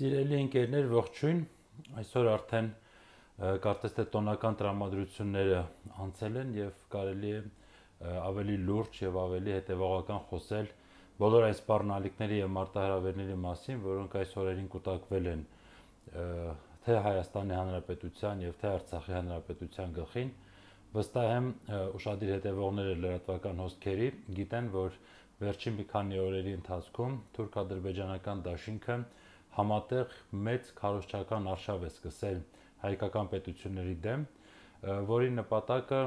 Սիրելի ընկերներ, ողջույն։ Այսօր արդեն կարծես թե տոնական տրամադրությունները անցել են եւ կարելի է ավելի լուրջ եւ ավելի հետեւողական խոսել բոլոր այս բառնալիքների եւ մարտահրավերների մասին, որոնք այս օրերին կուտակվել են թե Հայաստանի Հանրապետության եւ թե Արցախի Հանրապետության գլխին։ Վստահ եմ ուրشادիր հետևողները լրատվական հոսքերի գիտեն, որ վերջին մի քանի օրերի ընթացքում թուրք-ադրբեջանական դաշինքը դա համատեղ մեծ քարոշչական արշավ է սկսել հայկական պետությունների դեմ, որի նպատակը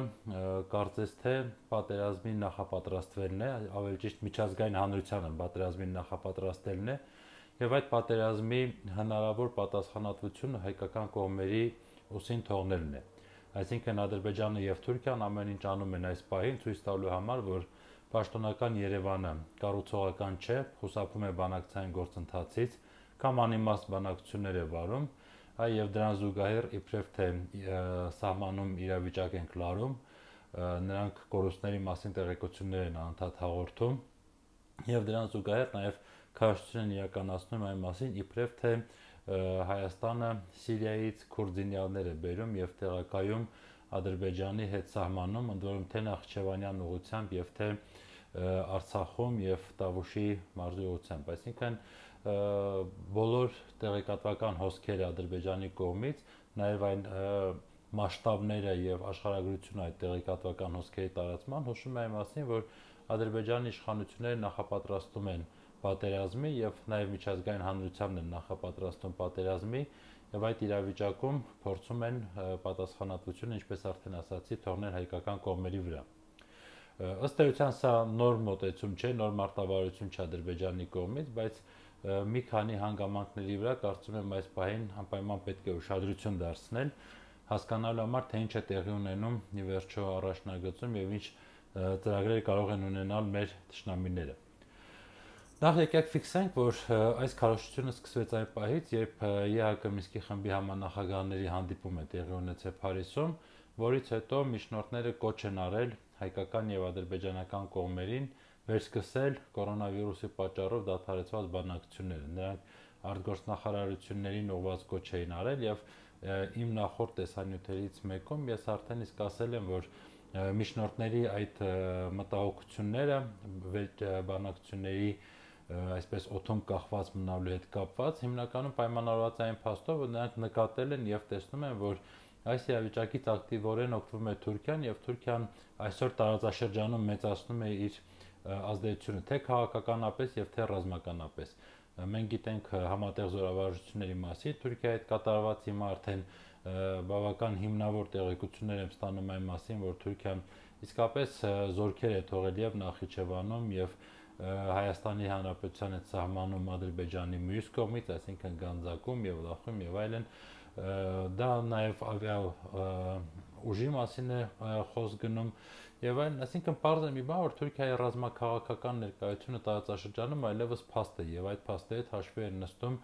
կարծես թե պատերազմի նախապատրաստվելն է, ավելի ճիշտ միջազգային հանրությանը պատերազմին նախապատրաստելն է եւ այդ պատերազմի հնարավոր պատասխանատվությունը հայկական կողմերի ուսին թողնելն է։ Այսինքն Ադրբեջանը եւ Թուրքիան ամեն ինչ անում են այս պահին ցույց տալու համար, որ պաշտոնական Երևանը կառուցողական չէ, խուսափում է բանակցային գործընթացից, կամ անիմաստ բանակցություններ է վարում, այ եւ դրան զուգահեռ իբրև թե սահմանում իրավիճակ են կլարում, նրանք կորուստների մասին տեղեկություններ են անդադ հաղորդում եւ դրան զուգահեռ նաեւ քաշություն իրականացնում այն մասին իբրև թե Հայաստանը Սիրիայից քուրդինյալներ է բերում եւ տեղակայում Ադրբեջանի հետ սահմանում, ընդ որում թե Նախճեվանյան ուղությամբ եւ թե Արցախում եւ Տավուշի մարզի ուղությամբ, այսինքն բոլոր տեղեկատվական հոսքերը Ադրբեջանի կողմից, նաև այն մասշտաբները եւ աշխարհագրությունը այդ տեղեկատվական հոսքերի տարածման հոշում է այն մասին, որ Ադրբեջանի իշխանությունները նախապատրաստում են պատերազմի եւ նաեւ միջազգային հանրությանն են նախապատրաստում պատերազմի եւ այդ իրավիճակում փորձում են պատասխանատվությունը ինչպես արդեն ասացի թողնել հայկական կողմերի վրա ըստ էության սա նոր մոտեցում չէ նոր մարտավարություն չէ ադրբեջանի կողմից բայց և, մի քանի հանգամանքների վրա կարծում եմ այս պահին անպայման պետք է ուշադրություն դարձնել հասկանալու համար թե ինչ է տեղի ունենում ի վերջո առաջնագծում եւ ինչ ծրագրեր կարող են ունենալ մեր ճշնամիները Նախ եկեք ֆիքսենք, որ այս քարոշությունը սկսվեց այն պահից, երբ ԵԱԿ Մինսկի խմբի համանախագահաների հանդիպումը տեղի ունեցավ Փարիզում, որից հետո միջնորդները կոչ են արել հայկական եւ ադրբեջանական կողմերին վերսկսել կորոնավիրուսի պատճառով դադարեցված բանակցությունները։ Նրանք արտգործնախարարություններին ուղված կոչ էին արել եւ իմ նախորդ տեսանյութերից մեկում ես արդեն իսկ ասել եմ, որ միջնորդների այդ մտահոգությունները բանակցությունների այսպես օթոմ կախված մնալու հետ կապված հիմնականում պայմանավորված այն փաստով, որ նրանք նկատել են եւ տեսնում են, որ այս իրավիճակից ակտիվորեն օգտվում է Թուրքիան եւ Թուրքիան այսօր տարածաշրջանում մեծացնում է իր ազդեցությունը թե քաղաքականապես եւ թե ռազմականապես։ Մենք գիտենք համատեղ զորավարժությունների մասին, Թուրքիայի հետ կատարված հիմա արդեն բավական հիմնավոր տեղեկություններ եմ ստանում այն մասին, որ Թուրքիան իսկապես զորքեր է թողել եւ Նախիջևանում եւ Հայաստանի Հանրապետության հետ սահմանում Ադրբեջանի մյուս կողմից, այսինքն Գանձակում եւ Լախում եւ այլն դա նաեւ ավիա ուժի մասին է խոս գնում Եվ այն, այսինքն parz է մի բան, որ Թուրքիայի ռազմաքաղաքական ներկայությունը տարածաշրջանում այլևս փաստ է եւ այդ փաստի հետ հաշվի են նստում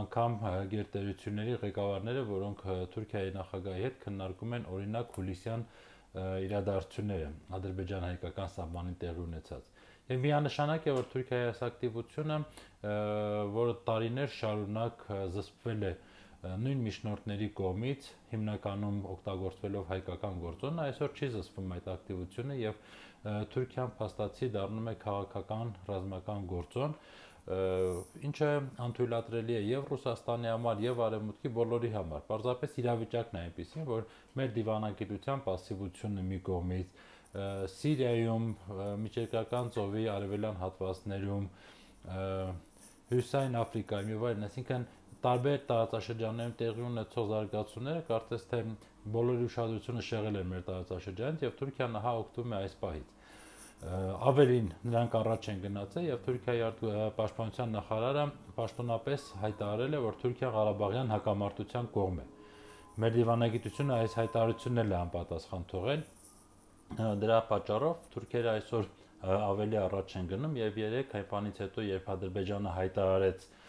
անգամ գերտերությունների ղեկավարները, որոնք Թուրքիայի նախագահի հետ քննարկում են օրինակ հուլիսյան իրադարձությունները ադրբեջան-հայկական սահմանի տեղ ունեցած։ Եվ միանշանակ է որ Թուրքիայի այս ակտիվությունը, որը տարիներ շարունակ զսպվել է, է նույն միջնորդների կողմից հիմնականում օգտագործվելով հայկական գործոնը այսօր չի զսվում այդ ակտիվությունը եւ Թուրքիան փաստացի դառնում է քաղաքական ռազմական գործոն ինչը անթույլատրելի է եւ Ռուսաստանի համար եւ Արևմուտքի բոլորի համար։ Պարզապես իրավիճակն է այնպեսին, որ մեր դիվանագիտության пассивությունը մի կողմից Սիրիայում միջերկրական ծովի արևելյան հատվածներում Հյուսային Աֆրիկայում եւ այլն, այսինքն տարբեր տարածաշրջաններում տեղի ունեցող զարգացումները կարծես թե բոլորի ուշադրությունը շեղել են մեր տարածաշրջանից եւ Թուրքիան հա օգտվում է այս պահից ավելին նրանք առաջ են գնացել եւ Թուրքիայի պաշտպանության նախարարը պաշտոնապես հայտարարել է, որ Թուրքիան Ղարաբաղյան հակամարտության կողմ է։ Մեր դիվանագիտությունը այս հայտարարությունն էլ է անպատասխան թողել։ Դրա պատճառով թուրքերը այսօր ավելի առաջ են գնում եւ երեք հայփանից հետո երբ Ադրբեջանը հայտարարեց հայ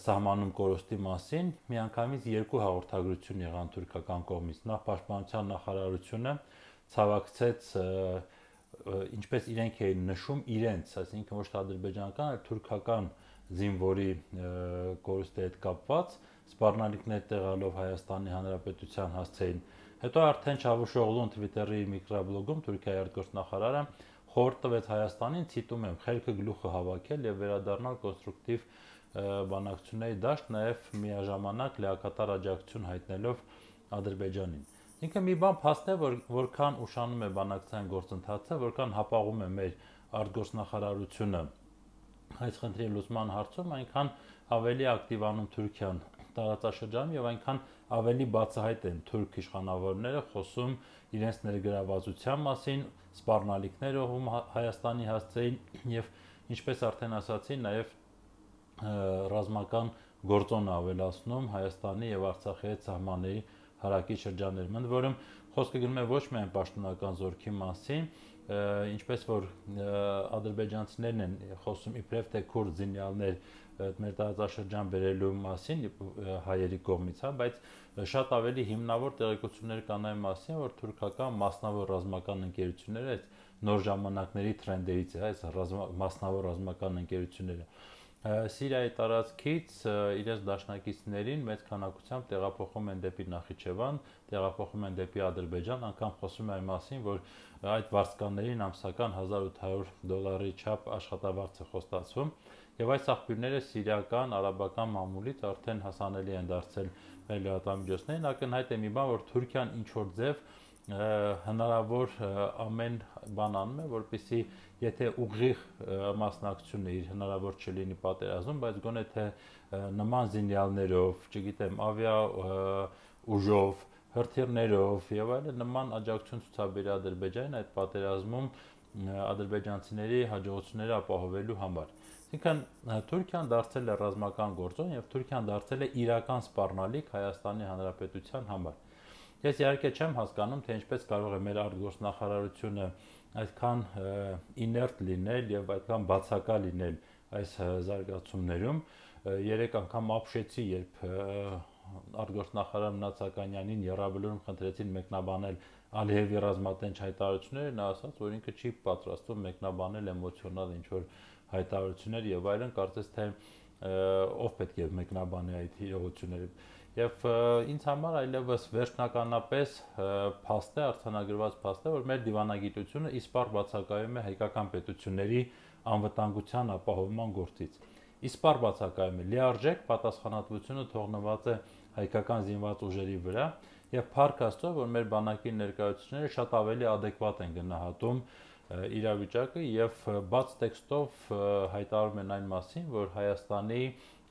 սահմանում կորոստի մասին միանգամից երկու հաղորդագրություն եղան թուրքական կողմից։ Նախ պաշտպանության նախարարությունը ցավակցեց ինչպես իրենք էին նշում իրենց, այսինքն ոչ թե ադրբեջանական, այլ թուրքական զինվորի կորուստի հետ կապված սպառնալիքներ տեղալով Հայաստանի Հանրապետության հասցեին։ Հետո արդեն Չավուշօղլուն Twitter-ի միկրոբլոգում Թուրքիայի արտգործնախարարը խորտ տվեց Հայաստանին, ցիտում եմ, «Խելքը գլուխը հավաքել եւ վերադառնալ կոնստրուկտիվ բանակցությունների դաշտ նաև միաժամանակ լեակատար աջակցություն հայտնելով Ադրբեջանին։ Ինքը մի բան փաստ է, որ որքան ուշանում է բանակցային գործընթացը, որքան հապաղում է մեր արտգործնախարարությունը այս խնդրի լուսման հարցում, այնքան ավելի ակտիվանում Թուրքիան տարածաշրջանում եւ այնքան ավելի բացահայտ են թուրք իշխանավորները խոսում իրենց ներգրավվածության մասին, սպառնալիքներ ողում Հայաստանի հասցեին եւ ինչպես արդեն ասացին, նաեւ ռազմական գործոն ավելացնում Հայաստանի եւ Արցախի հետ սահմանների հարակի շրջաններում, որում խոսքը գնում է ոչ միայն պաշտոնական զորքի մասին, ինչպես որ ադրբեջանցիներն են խոսում իբրև թե քուրդ զինյալներ մեր տարածաշրջան բերելու մասին հայերի կողմից, հա, բայց շատ ավելի հիմնավոր տեղեկություններ կան այն մասին, որ թուրքական մասնավոր ռազմական ընկերությունները այդ նոր ժամանակների տրենդերից է, այս մասնավոր ռազմական ընկերությունները Սիրիայի տարածքից իրենց դաշնակիցներին մեծ քանակությամբ տեղափոխում են դեպի Նախիջևան, տեղափոխում են դեպի Ադրբեջան, անգամ խոսում է այն մասին, որ այդ վարձկաններին ամսական 1800 դոլարի չափ աշխատավարձ է խոստացվում, եւ այս աղբյուրները սիրիական, արաբական մամուլից արդեն հասանելի են դարձել մեր լրատվամիջոցներին, ակնհայտ է մի բան, որ Թուրքիան ինչ որ ձև հնարավոր ամեն բան անում է, որպեսզի եթե ուղիղ մասնակցությունը իր հնարավոր չլինի պատերազմում, բայց գոնե թե նման զինյալներով, չգիտեմ, ավիա ուժով, հրթիռներով եւ այլն նման աջակցություն ցուցաբերել Ադրբեջանին այդ պատերազմում ադրբեջանցիների հաջողությունները ապահովելու համար։ Այսինքն Թուրքիան դարձել է ռազմական գործոն եւ Թուրքիան դարձել է իրական սպառնալիք Հայաստանի Հանրապետության համար։ Ես իհարկե չեմ հասկանում, թե ինչպես կարող է մեր արտգործնախարարությունը այդքան իներտ լինել եւ այդքան բացակա լինել այս զարգացումներում երեք անգամ ապշեցի երբ արտգործնախարար Մնացականյանին Եռաբլուրում խնդրեցին մեկնաբանել Ալիևի ռազմատենչ հայտարարությունները, նա ասաց, որ ինքը չի պատրաստվում մեկնաբանել էմոցիոնալ ինչ որ հայտարարություններ եւ այլն, կարծես թե ով պետք է մեկնաբանի այդ իրողությունները։ Եվ ինձ համար այլևս վերջնականապես փաստ է արտանագրված փաստ է, որ մեր դիվանագիտությունը իսպառ բացակայում է հայկական պետությունների անվտանգության ապահովման գործից։ Իսպառ բացակայում է լիարժեք պատասխանատվությունը թողնված է հայկական զինված ուժերի վրա եւ փառք Աստծո, որ մեր բանակի ներկայացուցիչները շատ ավելի adekvat են գնահատում իրավիճակը եւ բաց տեքստով հայտարարում են այն մասին, որ Հայաստանի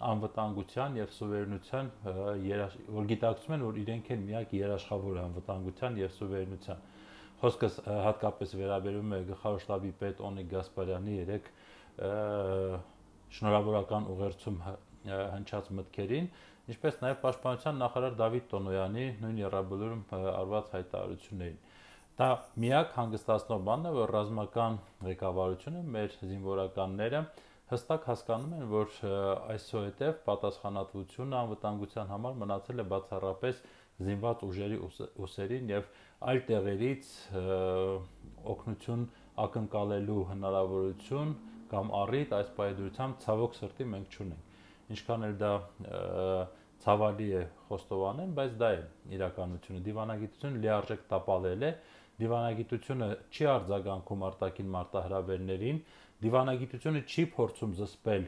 անվտանգության եւ սուվերենության որ գիտակցում են որ իրենք են միակ երաշխավորը անվտանգության եւ սուվերենության խոսքս հատկապես վերաբերում է գլխավոր штаբի պետ Օնեգ Գասպարյանի երեք շնորհավորական ուղերձում հնչած մտքերին, ինչպես նաև պաշտպանության նախարար Դավիթ Տոնոյանի նույն երաբլուրում արված հայտարարություններին։ Դա միակ հանգստացնող բանն է, որ ռազմական ղեկավարությունը մեր զինվորականները հստակ հասկանում են, որ այսուհետև պատասխանատվությունը անվտանգության համար մնացել է բացառապես զինված ուժերի ուսերին եւ այլ տեղերից օգնություն ակնկալելու հնարավորություն կամ առիթ այս պայմանությամբ ցավոք սրտի մենք չունենք։ Ինչքան էլ դա ցավալի է խոստովանել, բայց դա է իրականությունը։ Դիվանագիտությունը լիարժեք տապալել է, դիվանագիտությունը չի արձագանքում արտաքին մարտահրավերներին, դիվանագիտությունը չի փորձում զսպել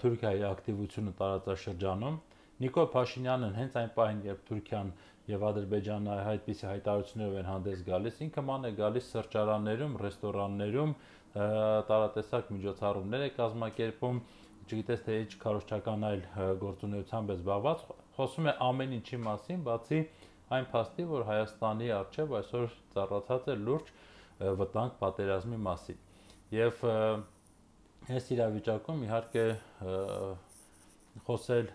Թուրքիայի ակտիվությունը տարածաշրջանում։ Նիկոլ Փաշինյանն հենց այն պահին, երբ Թուրքիան եւ Ադրբեջանը այդպիսի հայտարարություններով են հանդես գալիս, ինքը ման է գալիս սրճարաններում, ռեստորաններում տարատեսակ միջոցառումներ է կազմակերպում, չգիտես թե ինչ քարոշչական այլ գործունեությամբ է զբաղված, խոսում է ամեն ինչի մասին, բացի այն փաստի, որ Հայաստանի արչեւ այսօր ծառացած է լուրջ վտանգ պատերազմի մասին։ Եվ այս իրավիճակում իհարկե խոսել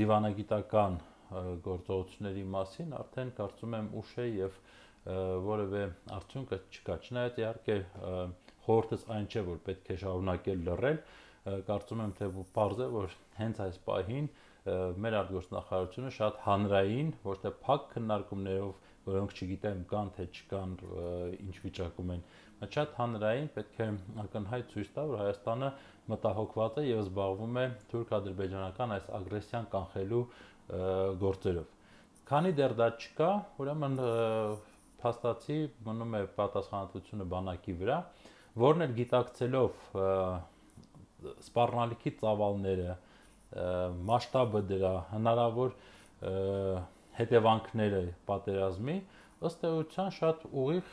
դիվանագիտական գործողությունների մասին արդեն կարծում եմ ուշ է եւ որևէ արդյունքը չկա։ Չնայած իհարկե խորհուրդս այն չէ, որ պետք է շարունակել լռել, կարծում եմ թե պարզ է, որ հենց այս պահին մեր արտգործնախարարությունը շատ հանրային, ոչ թե փակ քննարկումներով, որոնք չգիտեմ կան թե չկան, ինչ վիճակում են, շատ հանրային պետք է ակնհայտ ցույց տա, որ Հայաստանը մտահոգված է եւ զբաղվում է թուրք-ադրբեջանական այս ագրեսիան կանխելու գործերով։ Քանի դեռ դա չկա, ուրեմն փաստացի մնում է պատասխանատվությունը բանակի վրա, որն էլ գիտակցելով սպառնալիքի ծավալները, մասշտաբը դրա հնարավոր հետևանքները պատերազմի, ըստ էության շատ ուղիղ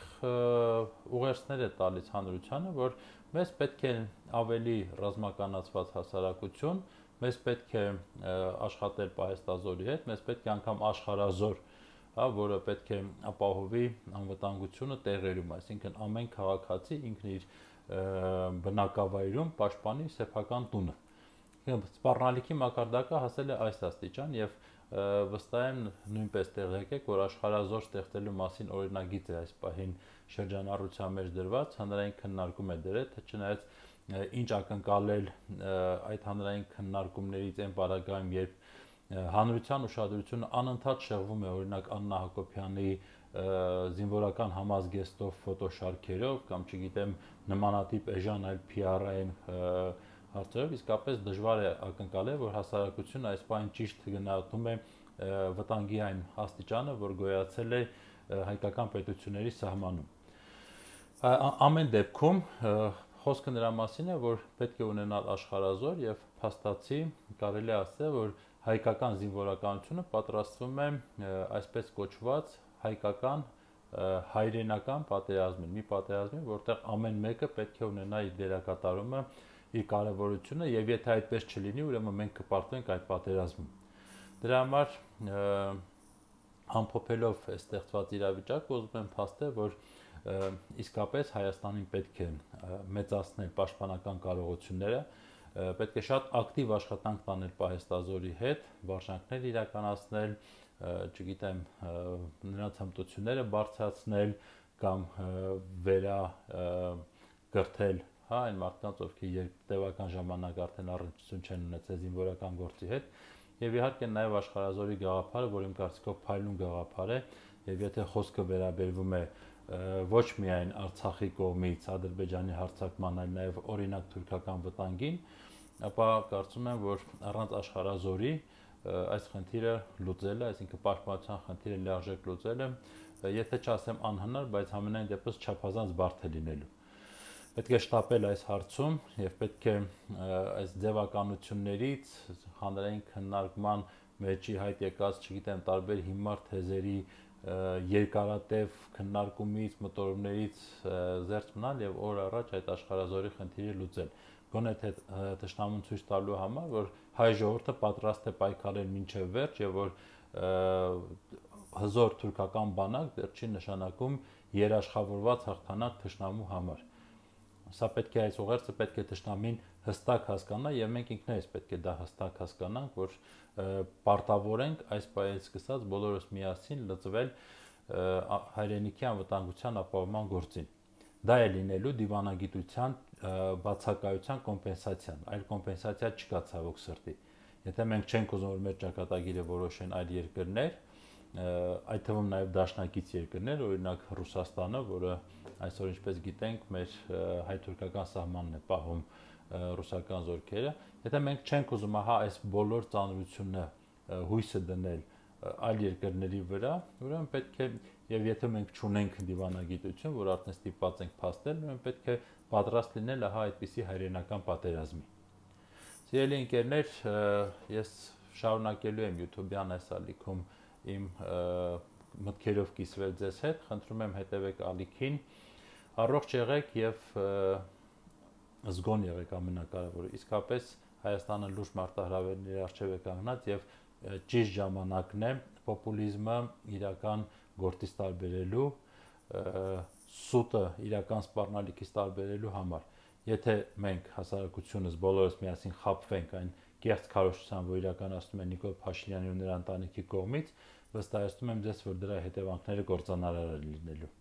ուղերձներ է տալիս հանրությանը, որ մեզ պետք է ավելի ռազմականացված հասարակություն, մեզ պետք է աշխատել պահեստազորի հետ, մեզ պետք է անգամ աշխարազոր, հա, որը պետք է ապահովի անվտանգությունը տեղերում, այսինքն ամեն քաղաքացի ինքն իր բնակավայրում պաշտպանի սեփական տունը։ Սպառնալիքի մակարդակը հասել է այս աստիճան եւ և վստահ եմ նույնպես տեղյակ եք, որ աշխարհազոր ստեղծելու մասին օրինագիծ է այս պահին շրջանառության մեջ դրված, հանրային քննարկում է դրել, թե չնայած ինչ ակնկալել այդ հանրային քննարկումներից այն բարակայում, երբ հանրության ուշադրությունը անընդհատ շեղվում է օրինակ Աննա Հակոբյանի զինվորական համազգեստով ֆոտոշարքերով կամ չգիտեմ նմանատիպ էժան այլ PR-ային հարցերով իսկապես դժվար է ակնկալել, որ հասարակությունը այս պայն ճիշտ գնահատում է վտանգի այն աստիճանը, որ գոյացել է հայկական պետությունների սահմանում։ Ա, Ամեն դեպքում խոսքը նրա մասին է, որ պետք է ունենալ աշխարազոր եւ փաստացի կարելի ասել, որ հայկական զինվորականությունը պատրաստվում է այսպես կոչված հայկական հայրենական պատերազմին, մի պատերազմին, որտեղ ամեն մեկը պետք է ունենա իր դերակատարումը իր կարևորությունը եւ եթե այդպես չլինի, ուրեմն մենք կպարտենք այդ պատերազմում։ Դրա համար ամփոփելով ստեղծված իրավիճակը ուզում եմ փաստել, որ իսկապես Հայաստանին պետք է մեծացնել պաշտպանական կարողությունները, պետք է շատ ակտիվ աշխատանք տանել պահեստազորի հետ, վարժանքներ իրականացնել, չգիտեմ, նրանց հմտությունները բարձրացնել կամ վերա գրթել հա այն մարդկանց, ովքեր երբ տևական ժամանակ արդեն առնչություն չեն ունեցել զինվորական գործի հետ, եւ իհարկե նաեւ աշխարազորի գաղափարը, որ իմ կարծիքով փայլուն գաղափար է, եւ եթե խոսքը վերաբերվում է ոչ միայն Արցախի կողմից Ադրբեջանի հարցակման, այլ նաեւ օրինակ թուրքական վտանգին, ապա կարծում եմ, որ առանց աշխարազորի այս խնդիրը լուծելը, այսինքն պաշտպանության խնդիրը լիարժեք լուծելը, եթե չասեմ անհնար, բայց համենայն դեպս չափազանց բարդ է լինելու։ Պետք է շտապել այս հարցում եւ պետք է այս ձևականություններից հանրային քննարկման մեջ իհայտ եկած, չգիտեմ, տարբեր հիմար թեզերի երկարատև քննարկումից, մտորումներից զերծ մնալ եւ օր առաջ այդ աշխարհազորի խնդիրը լուծել։ Գոնե թե ճշտամուն ցույց տալու համար, որ հայ ժողովուրդը պատրաստ է պայքարել մինչև վերջ եւ որ հզոր թուրքական բանակ դեռ չի նշանակում երաշխավորված հաղթանակ ճշտամու համար։ Սա պետք է այս ուղերձը պետք է ճշտամին հստակ հասկանա եւ մենք ինքներս պետք է դա հստակ հասկանանք, որ պարտավորենք այս պայից սկսած բոլորս միասին լծվել հայրենիքի անվտանգության ապահովման գործին։ Դա է լինելու դիվանագիտության բացակայության կոմպենսացիան, այլ կոմպենսացիա չկա ցավոք սրտի։ Եթե մենք չենք ուզում որ մեր ճակատագիրը որոշեն այլ երկրներ, այդ թվում նաև դաշնակից երկրներ, օրինակ Ռուսաստանը, որը այսօր ինչպես գիտենք, մեր հայ-թուրքական սահմանն է պահում ռուսական զորքերը, եթե մենք չենք ուզում ահա այս բոլոր ծանրությունը հույսը դնել այլ երկրների վրա, ուրեմն պետք է եւ եթե մենք ճունենք դիվանագիտություն, որ արդեն ստիպված ենք փաստել, ուրեմն պետք է պատրաստ լինել ահա այդպիսի հայրենական պատերազմի։ Սիրելի ընկերներ, ես շարունակելու եմ YouTube-յան այս ալիքում իմ մտքերով կիսվել ձեզ հետ, խնդրում եմ հետևեք ալիքին։ Առողջ եղեք եւ զգոն եղեք ամենակարևորը։ Իսկապես Հայաստանը լուրջ մարտահրավերների արժեվ է կանգնած եւ ճիշտ ժամանակն է պոպուլիզմը իրական գործից տարբերելու սուտը իրական սպառնալիքից տարբերելու համար։ Եթե մենք հասարակությունս բոլորս միասին խապվենք այն կեղծ քարոշցան, որ իրականացնում է Նիկոլ Փաշինյանի ու նրա ընտանիքի կողմից, վստահեցնում եմ ձեզ, որ դրա հետևանքները կործանարար են լինելու։